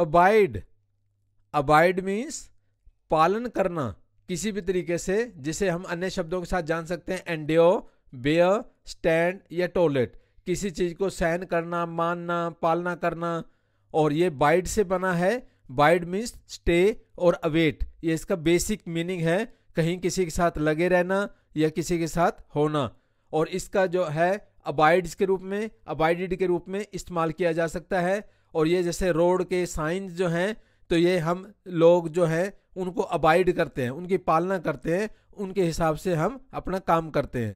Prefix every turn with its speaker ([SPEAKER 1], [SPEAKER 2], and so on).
[SPEAKER 1] abide abide means पालन करना किसी भी तरीके से जिसे हम अन्य शब्दों के साथ जान सकते हैं एंडियो बेयर स्टैंड या टॉयलेट किसी चीज़ को सहन करना मानना पालना करना और ये बाइड से बना है बाइड मीन्स स्टे और अवेट ये इसका बेसिक मीनिंग है कहीं किसी के साथ लगे रहना या किसी के साथ होना और इसका जो है अबाइड्स के रूप में अबाइडेड के रूप में इस्तेमाल किया जा सकता है और ये जैसे रोड के साइंस जो हैं तो ये हम लोग जो हैं उनको अबाइड करते हैं उनकी पालना करते हैं उनके हिसाब से हम अपना काम करते हैं